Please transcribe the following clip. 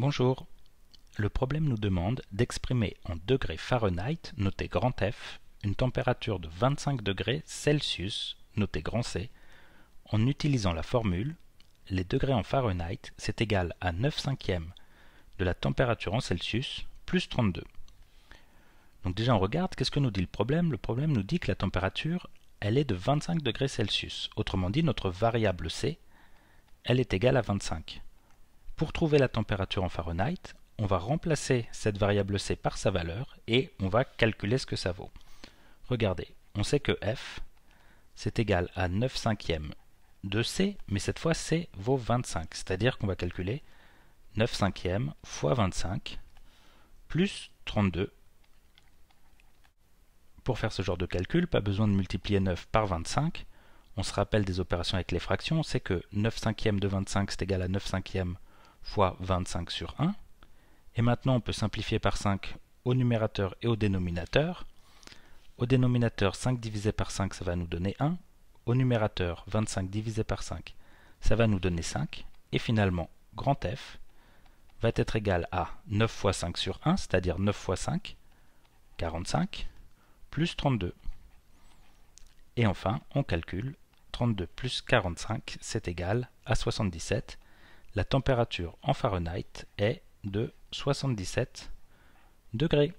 Bonjour. Le problème nous demande d'exprimer en degrés Fahrenheit, noté grand F, une température de 25 degrés Celsius, noté grand C, en utilisant la formule les degrés en Fahrenheit, c'est égal à 9 cinquièmes de la température en Celsius plus 32. Donc déjà on regarde, qu'est-ce que nous dit le problème Le problème nous dit que la température, elle est de 25 degrés Celsius. Autrement dit, notre variable C, elle est égale à 25. Pour trouver la température en Fahrenheit, on va remplacer cette variable C par sa valeur et on va calculer ce que ça vaut. Regardez, on sait que F, c'est égal à 9 cinquièmes de C, mais cette fois C vaut 25, c'est-à-dire qu'on va calculer 9 cinquièmes fois 25 plus 32. Pour faire ce genre de calcul, pas besoin de multiplier 9 par 25. On se rappelle des opérations avec les fractions, on sait que 9 cinquièmes de 25 c'est égal à 9 cinquièmes fois 25 sur 1. Et maintenant, on peut simplifier par 5 au numérateur et au dénominateur. Au dénominateur, 5 divisé par 5, ça va nous donner 1. Au numérateur, 25 divisé par 5, ça va nous donner 5. Et finalement, grand F va être égal à 9 fois 5 sur 1, c'est-à-dire 9 fois 5, 45, plus 32. Et enfin, on calcule 32 plus 45, c'est égal à 77. La température en Fahrenheit est de 77 degrés.